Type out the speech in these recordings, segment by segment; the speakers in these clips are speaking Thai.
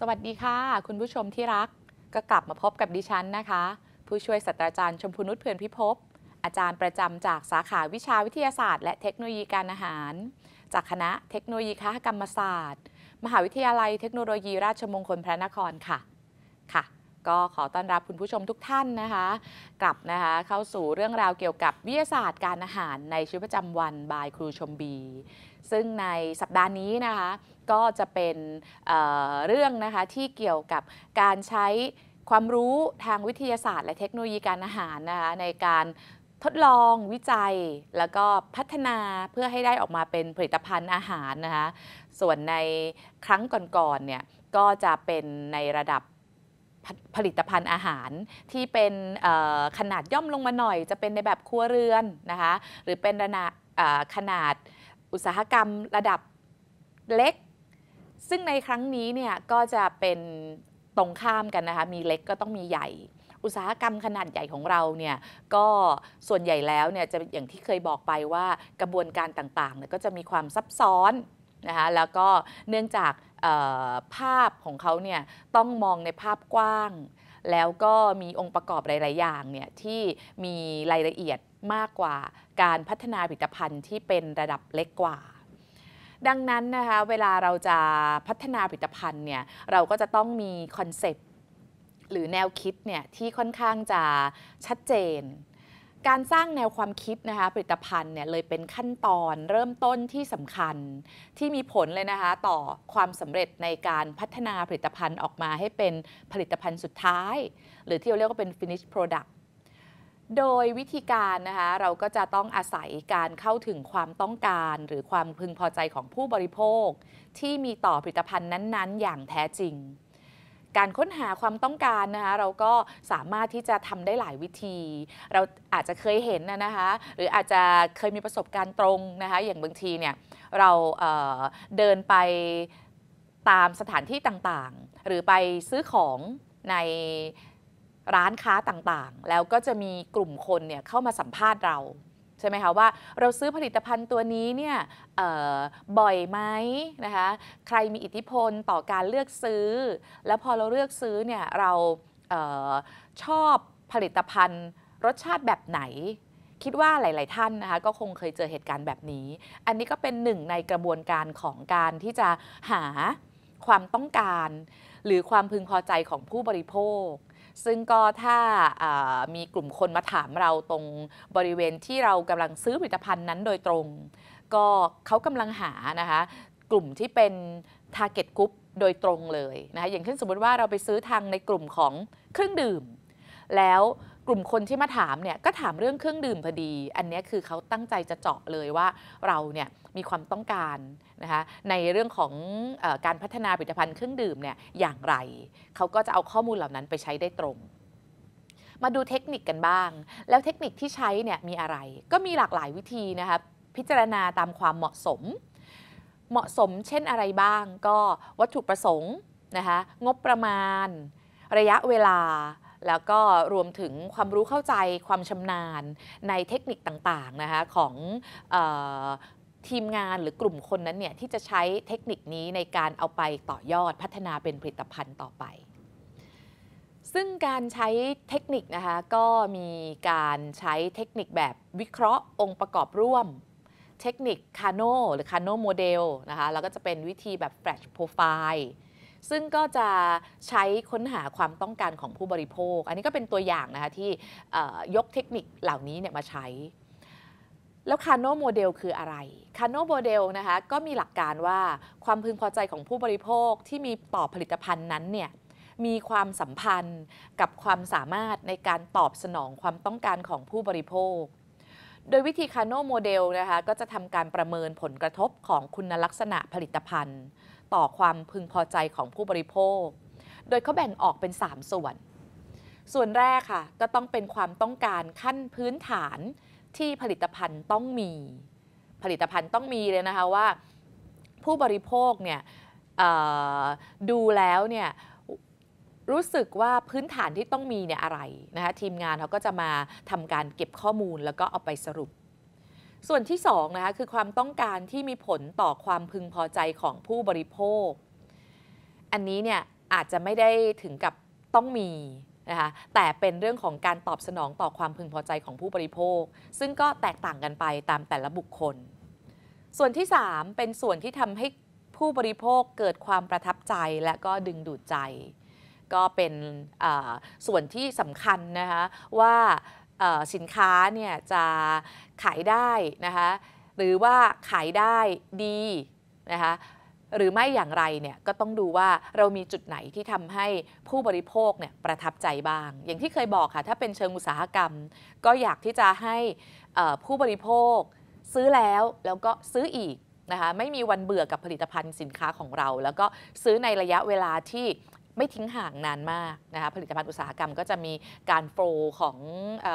สวัสดีค่ะ คุณผู้ชมที่รักก็กลับมาพบกับดิฉันนะคะ ผู้ช่วยศาสตราจารย์ชมพูนุชเพื่อนพิภพอาจารย์ประจำจากสาขาวิชาวิทยาศาสตร์ และเทคโนโลยีการอาหาร จากคณะ เทคโนโลยีค้ากรรมศาสตร์ มหาวิทยาลัยเทคโนโลยีราชมงคลพระนครค่ะค่ะ ก็ขอต้อนรับคุณผู้ชมทุกท่านนะคะ กลับนะคะเข้าสู่เรื่องราวเกี่ยวกับวิทยาศาสตร์การอาหาร ในชีวิตประจำวันบายครูชมบีซึ่งในสัปดาห์นี้นะคะก็จะเป็นเเรื่องนะคะที่เกี่ยวกับการใช้ความรู้ทางวิทยาศาสตร์ และเทคโนโลยีการอาหารนะคะในการทดลองวิจัยแล้วก็พัฒนาเพื่อให้ได้ออกมาเป็นผลิตภัณฑ์อาหารนะคะส่วนในครั้งก่อนๆเนี่ยก็จะเป็นในระดับผลิตภัณฑ์อาหาร ที่เป็นขนาดย่อมลงมาหน่อย จะเป็นในแบบครัวเรือนนะคะหรือเป็นขนาดอุตสาหกรรมระดับเล็ก ซึ่งในครั้งนี้เนี่ยก็จะเป็นตรงข้ามกันนะคะมีเล็กก็ต้องมีใหญ่ อุตสาหกรรมขนาดใหญ่ของเราเนี่ยก็ส่วนใหญ่แล้วเนี่ยจะอย่างที่เคยบอกไปว่ากระบวนการต่างๆเนี่ยก็จะมีความซับซ้อนนะคะแล้วก็เนื่องจากภาพของเขาเนี่ยต้องมองในภาพกว้าง แล้วก็มีองค์ประกอบหลายๆอย่างเนี่ยที่มีรายละเอียดมากกว่าการพัฒนาผลิตภัณฑ์ที่เป็นระดับเล็กกว่า ดังนั้นนะคะเวลาเราจะพัฒนาผลิตภัณฑ์เนี่ย เราก็จะต้องมีคอนเซปต์หรือแนวคิดเนี่ย ที่ค่อนข้างจะชัดเจน การสร้างแนวความคิดนะคะผลิตภัณฑ์เนี่ยเลยเป็นขั้นตอนเริ่มต้นที่สำคัญที่มีผลเลยนะคะ ต่อความสำเร็จในการพัฒนาผลิตภัณฑ์ออกมาให้เป็นผลิตภัณฑ์สุดท้าย หรือที่เราเรียกว่าเป็น finished product โดยวิธีการนะคะเราก็จะต้องอาศัยการเข้าถึงความต้องการ หรือความพึงพอใจของผู้บริโภคที่มีต่อผลิตภัณฑ์นั้นๆอย่างแท้จริง การค้นหาความต้องการนะคะเราก็สามารถที่จะทำได้หลายวิธี เราอาจจะเคยเห็นนะคะหรืออาจจะเคยมีประสบการณ์ตรงนะคะอย่างบางทีเนี่ยเราเเดินไปตามสถานที่ต่างๆ หรือไปซื้อของในร้านค้าต่างๆ แล้วก็จะมีกลุ่มคนเนี่ยเข้ามาสัมภาษณ์เราใช่ไหมคะว่า เราซื้อผลิตภัณฑ์ตัวนี้เนี่ยบ่อยไหมนะคะใครมีอิทธิพลต่อการเลือกซื้อ แล้วพอเราเลือกซื้อเนี่ยเราเออชอบผลิตภัณฑ์ รสชาติแบบไหน คิดว่าหลาย ๆ ท่านนะคะก็คงเคยเจอเหตุการณ์แบบนี้ อันนี้ก็เป็นหนึ่งในกระบวนการของการที่จะหาความต้องการ หรือความพึงพอใจของผู้บริโภคซึ่งก็ถ้ามีกลุ่มคนมาถามเราตรงบริเวณที่เรากำลังซื้อผลิตภัณฑ์นั้นโดยตรง ก็เขากำลังหานะคะกลุ่มที่เป็น target group โดยตรงเลยนะคะอย่างเช่นสมมติว่าเราไปซื้อทางในกลุ่มของเครื่องดื่มแล้วกลุ่มคนที่มาถามเนี่ยก็ถามเรื่องเครื่องดื่มพอดี อันนี้คือเขาตั้งใจจะเจาะเลยว่าเราเนี่ยมีความต้องการนะคะในเรื่องของอการพัฒนาผลิตภัณฑ์เครื่องดื่มเนี่ยอย่างไรเขาก็จะเอาข้อมูลเหล่านั้นไปใช้ได้ตรง มาดูเทคนิคกันบ้าง แล้วเทคนิคที่ใช้เนี่ยมีอะไรก็มีหลากหลายวิธีนะคะพิจารณาตามความเหมาะสม เหมาะสมเช่นอะไรบ้างก็วัตถุประสงค์นะคะงบประมาณ ระยะเวลาแล้วก็รวมถึงความรู้เข้าใจความชำนาญในเทคนิคต่างๆนะคะของทีมงานหรือกลุ่มคนนั้นเนี่ยที่จะใช้เทคนิคนี้ในการเอาไปต่อยอดพัฒนาเป็นผลิตภัณฑ์ต่อไป ซึ่งการใช้เทคนิคนะคะก็มีการใช้เทคนิคแบบวิเคราะห์องค์ประกอบร่วม เทคนิคคาโนหรือคาโนโมเดลนะคะแล้วก็จะเป็นวิธีแบบแฟลชโปรไฟล์ซึ่งก็จะใช้ค้นหาความต้องการของผู้บริโภค อันนี้ก็เป็นตัวอย่างนะคะที่ยกเทคนิคเหล่านี้เนี่ยมาใช้ แล้วคาโนโมเดลคืออะไรคาโนโมเดลนะคะก็มีหลักการว่าความพึงพอใจของผู้บริโภค ที่มีต่อผลิตภัณฑ์นั้นเนี่ยมีความสัมพันธ์กับความสามารถในการตอบสนองความต้องการของผู้บริโภคโดยวิธีคาโนโมเดลนะคะ ก็จะทำการประเมินผลกระทบของคุณลักษณะผลิตภัณฑ์ ต่อความพึงพอใจของผู้บริโภค โดยเขาแบ่งออกเป็น 3 ส่วน ส่วนแรกค่ะ ก็ต้องเป็นความต้องการขั้นพื้นฐานที่ผลิตภัณฑ์ต้องมีผลิตภัณฑ์ต้องมีเลยนะคะว่าผู้บริโภคเนี่ยดูแล้วเนี่ยรู้สึกว่าพื้นฐานที่ต้องมีเนี่ยอะไรนะคะทีมงานเขาก็จะมาทำการเก็บข้อมูลแล้วก็เอาไปสรุป ส่วนที่2นะคะคือความต้องการที่มีผลต่อความพึงพอใจของผู้บริโภคอันนี้เนี่ยอาจจะไม่ได้ถึงกับต้องมีนะคะแต่เป็นเรื่องของการตอบสนองต่อความพึงพอใจของผู้บริโภค ซึ่งก็แตกต่างกันไปตามแต่ละบุคคล ส่วนที่ 3 เป็นส่วนที่ทำให้ผู้บริโภคเกิดความประทับใจและก็ดึงดูดใจก็เป็นส่วนที่สำคัญนะคะว่าสินค้าเนี่ยจะขายได้นะคะหรือว่าขายได้ดีนะคะหรือไม่อย่างไรเนี่ยก็ต้องดูว่าเรามีจุดไหนที่ทำให้ผู้บริโภคเนี่ยประทับใจบ้าง อย่างที่เคยบอกค่ะถ้าเป็นเชิงอุตสาหกรรม ก็อยากที่จะให้ผู้บริโภคซื้อแล้วแล้วก็ซื้ออีกนะคะไม่มีวันเบื่อกับผลิตภัณฑ์สินค้าของเรา แล้วก็ซื้อในระยะเวลาที่ไม่ทิ้งห่างนานมากนะคะผลิตภัณฑ์อุตสาหกรรมก็จะมีการโฟลของอ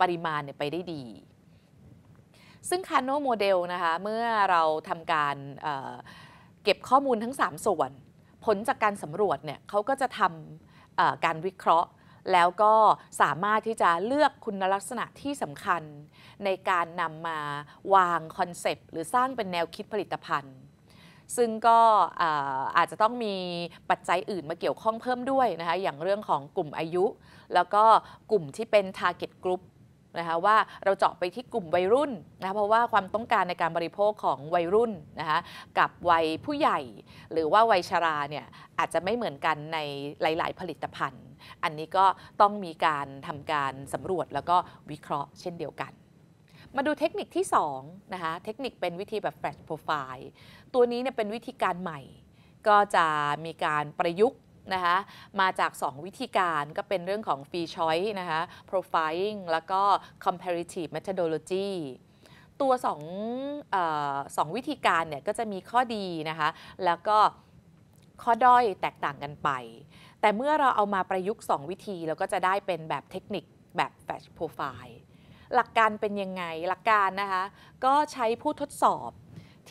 ปริมาณไปได้ดี ซึ่งคานโนโมเดลนะคะเมื่อเราทำการเเก็บข้อมูลทั้ง 3 ส่วน ผลจากการสำรวจเนี่ยเขาก็จะทำการวิเคราะห์ แล้วก็สามารถที่จะเลือกคุณลักษณะที่สำคัญในการนำมาวางคอนเซปต์หรือสร้างเป็นแนวคิดผลิตภัณฑ์ซึ่งก็อาจจะต้องมีปัจจัยอื่นมาเกี่ยวข้องเพิ่มด้วยนะคะอย่างเรื่องของกลุ่มอายุ แล้วก็กลุ่มที่เป็น target group นะคะว่าเราเจาะไปที่กลุ่มวัยรุ่นนะะเพราะว่าความต้องการในการบริโภคของวัยรุ่นนะคะกับวัยผู้ใหญ่หรือว่าวัยชราเนี่ยอาจจะไม่เหมือนกันในหลายๆผลิตภัณฑ์ อันนี้ก็ต้องมีการทำการสำรวจแล้วก็วิเคราะห์เช่นเดียวกันมาดูเทคนิคที่ 2 นะคะ เทคนิคเป็นวิธีแบบแฟลชโปรไฟล์ ตัวนี้เนี่ยเป็นวิธีการใหม่ ก็จะมีการประยุกต์นะคะ มาจาก 2 วิธีการก็เป็นเรื่องของฟรีชอย o ์นะคะโปรไฟล์แล้วก็คอมเพร a ีฟเมทริโ o d o l o ตัว2องสองวิธีการเนี่ยก็จะมีข้อดีนะคะ แล้วก็ข้อด้อยแตกต่างกันไป แต่เมื่อเราเอามาประยุกต์ 2 วิธีเราก็จะได้เป็นแบบเทคนิคแบบแฟช s h โปรไฟล์หลักการเป็นยังไง หลักการนะคะ ก็ใช้ผู้ทดสอบ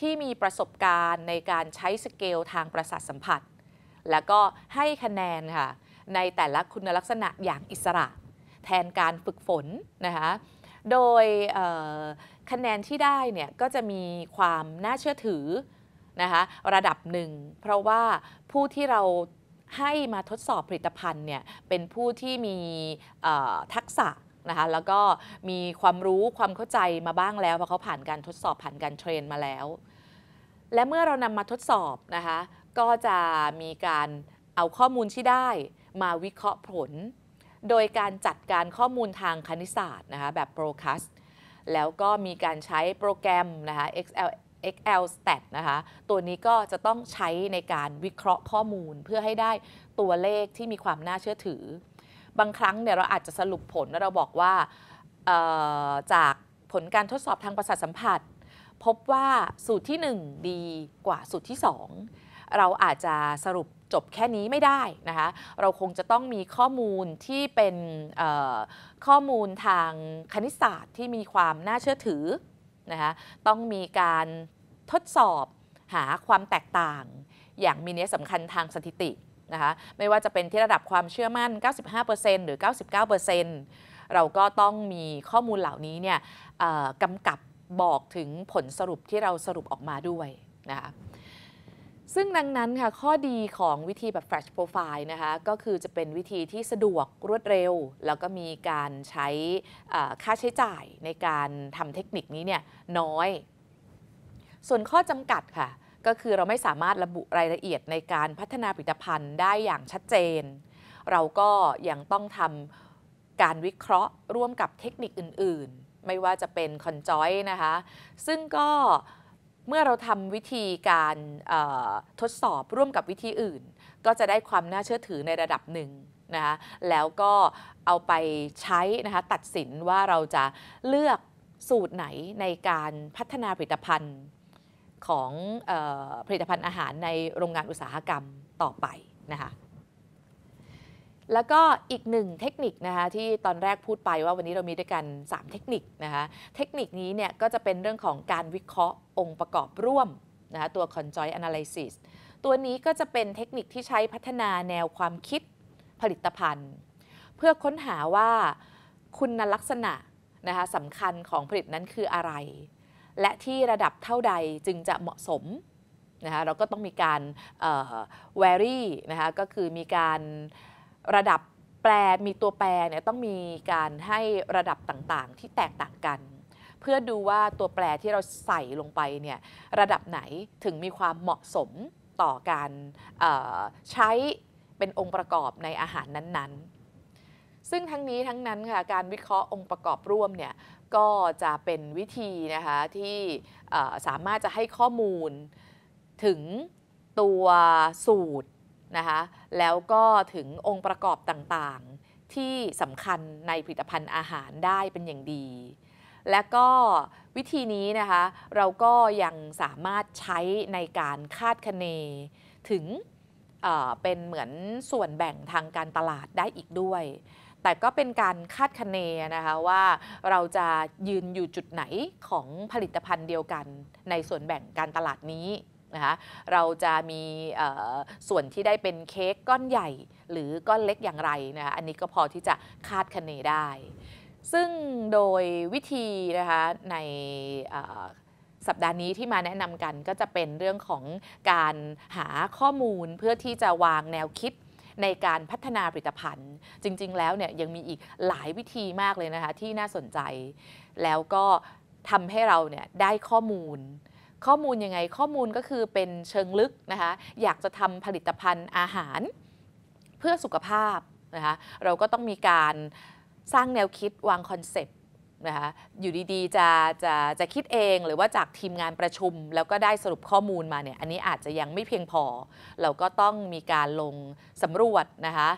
ที่มีประสบการณ์ในการใช้สเกลทางประสาทสัมผัส แล้วก็ให้คะแนนค่ะ ในแต่ละคุณลักษณะอย่างอิสระ แทนการฝึกฝนนะคะโดยคะแนนที่ได้เนี่ย ก็จะมีความน่าเชื่อถือนะคะระดับหนึ่ง เพราะว่าผู้ที่เราให้มาทดสอบผลิตภัณฑ์เนี่ยเป็นผู้ที่มีทักษะนะคะแล้วก็มีความรู้ความเข้าใจมาบ้างแล้วเพราะเขาผ่านการทดสอบผ่านการเทรนมาแล้ว และเมื่อเรานำมาทดสอบนะคะก็จะมีการเอาข้อมูลที่ได้ มาวิเคราะห์ผล โดยการจัดการข้อมูลทางคณิตศาสตร์นะคะแบบโปรคัสแล้วก็มีการใช้โปรแกรมนะคะ Excel Excel Stat นะคะตัวนี้ก็จะต้องใช้ในการวิเคราะห์ข้อมูลเพื่อให้ได้ตัวเลขที่มีความน่าเชื่อถือบางครั้งเนี่ยเราอาจจะสรุปผลแล้วเราบอกว่าจากผลการทดสอบทางประสาทสัมผัสพบว่าสูตรที่1ดีกว่าสูตรที่2 เราอาจจะสรุปจบแค่นี้ไม่ได้นะคะเราคงจะต้องมีข้อมูลที่เป็นข้อมูลทางคณิตศาสตร์ ที่มีความน่าเชื่อถือนะคะต้องมีการทดสอบหาความแตกต่าง อย่างมีนัยสำคัญทางสถิตินะคะไม่ว่าจะเป็นที่ระดับความเชื่อมั่น 95%หรือ 99%เราก็ต้องมีข้อมูลเหล่านี้เนี่ยกำกับบอกถึงผลสรุปที่เราสรุปออกมาด้วยนะคะซึ่งดังนั้นค่ะข้อดีของวิธีแบบ Flash Profile นะคะ ก็คือจะเป็นวิธีที่สะดวกรวดเร็ว แล้วก็มีการใช้ค่าใช้จ่ายในการทำเทคนิคนี้เนี่ยน้อย ส่วนข้อจำกัดค่ะก็คือเราไม่สามารถระบุรายละเอียดในการพัฒนาผลิตภัณฑ์ได้อย่างชัดเจน เราก็ยังต้องทำการวิเคราะห์ร่วมกับเทคนิคอื่นๆ ไม่ว่าจะเป็นคอนจอยนะคะ ซึ่งก็เมื่อเราทำวิธีการทดสอบร่วมกับวิธีอื่น ก็จะได้ความน่าเชื่อถือในระดับหนึ่งนะคะ แล้วก็เอาไปใช้นะคะตัดสินว่าเราจะเลือกสูตรไหนในการพัฒนาผลิตภัณฑ์ของออผลิตภัณฑ์อาหารในโรงงานอุตสาหกรรมต่อไปนะคะ แล้วก็อีกหนึ่งเทคนิคนะคะที่ตอนแรกพูดไปว่าวันนี้เรามีด้วยกัน 3 เทคนิคนะคะ เทคนิคนี้เนี่ยก็จะเป็นเรื่องของการวิเคราะห์องค์ประกอบร่วมนะคะตัว conjoint analysis ตัวนี้ก็จะเป็นเทคนิคที่ใช้พัฒนาแนวความคิดผลิตภัณฑ์ เพื่อค้นหาว่าคุณลักษณะนะคะสำคัญของผลิตนั้นคืออะไรและที่ระดับเท่าใดจึงจะเหมาะสมนะคะเราก็ต้องมีการวรี่นะคะก็คือมีการระดับแปรมีตัวแปรเนี่ยต้องมีการให้ระดับต่างๆ ที่แตกต่างกัน เพื่อดูว่าตัวแปรที่เราใส่ลงไปเนี่ยระดับไหนถึงมีความเหมาะสมต่อการใช้เป็นองค์ประกอบในอาหารนั้นๆ ซึ่งทั้งนี้ทั้งนั้นค่ะการวิเคราะห์องค์ประกอบร่วมเนี่ยก็จะเป็นวิธีนะคะที่สามารถจะให้ข้อมูลถึงตัวสูตรนะคะ แล้วก็ถึงองค์ประกอบต่างๆ ที่สำคัญในผลิตภัณฑ์อาหารได้เป็นอย่างดี และก็วิธีนี้นะคะเราก็ยังสามารถใช้ในการคาดคะเน ถึงเป็นเหมือนส่วนแบ่งทางการตลาดได้อีกด้วยแต่ก็เป็นการคาดคะเนนะคะว่าเราจะยืนอยู่จุดไหนของผลิตภัณฑ์เดียวกัน ในส่วนแบ่งการตลาดนี้นะคะเราจะมีส่วนที่ได้เป็นเค้กก้อนใหญ่หรือก้อนเล็กอย่างไรนะคะอันนี้ก็พอที่จะคาดคะเนได้ ซึ่งโดยวิธีนะคะในสัปดาห์นี้ที่มาแนะนำกันก็จะเป็นเรื่องของการหาข้อมูลเพื่อที่จะวางแนวคิดในการพัฒนาผลิตภัณฑ์ จริง ๆ แล้วเนี่ยยังมีอีกหลายวิธีมากเลยนะคะที่น่าสนใจแล้วก็ทำให้เราเนี่ยได้ข้อมูล ข้อมูลยังไงข้อมูลก็คือเป็นเชิงลึกนะคะ อยากจะทำผลิตภัณฑ์อาหาร เพื่อสุขภาพนะคะเราก็ต้องมีการสร้างแนวคิดวางคอนเซ็ปนะคะอยู่ดีๆ จะ จะ จะคิดเองหรือว่าจากทีมงานประชุมแล้วก็ได้สรุปข้อมูลมาเนี่ยอันนี้อาจจะยังไม่เพียงพอ เราก็ต้องมีการลงสำรวจนะคะ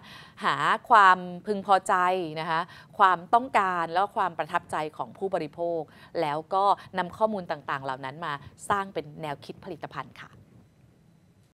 หาความพึงพอใจนะคะความต้องการแล้วความประทับใจของผู้บริโภค แล้วก็นำข้อมูลต่างๆ เหล่านั้นมาสร้างเป็นแนวคิดผลิตภัณฑ์ค่ะ